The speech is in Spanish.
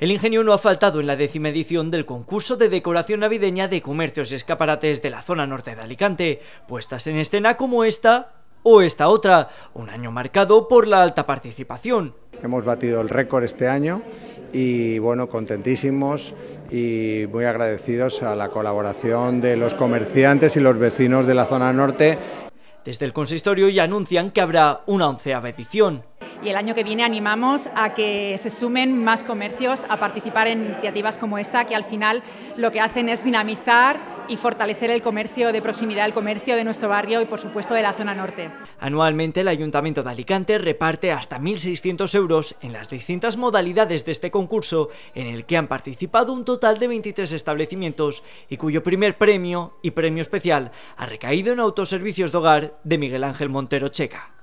El ingenio no ha faltado en la décima edición del concurso de decoración navideña de comercios y escaparates de la zona norte de Alicante, puestas en escena como esta o esta otra, un año marcado por la alta participación. Hemos batido el récord este año y bueno, contentísimos y muy agradecidos a la colaboración de los comerciantes y los vecinos de la zona norte. Desde el consistorio ya anuncian que habrá una onceava edición y el año que viene animamos a que se sumen más comercios a participar en iniciativas como esta, que al final lo que hacen es dinamizar y fortalecer el comercio de proximidad, el comercio de nuestro barrio y por supuesto de la zona norte. Anualmente el Ayuntamiento de Alicante reparte hasta 1.600 euros en las distintas modalidades de este concurso, en el que han participado un total de 23 establecimientos y cuyo primer premio y premio especial ha recaído en autoservicios de hogar de Miguel Ángel Montero Checa.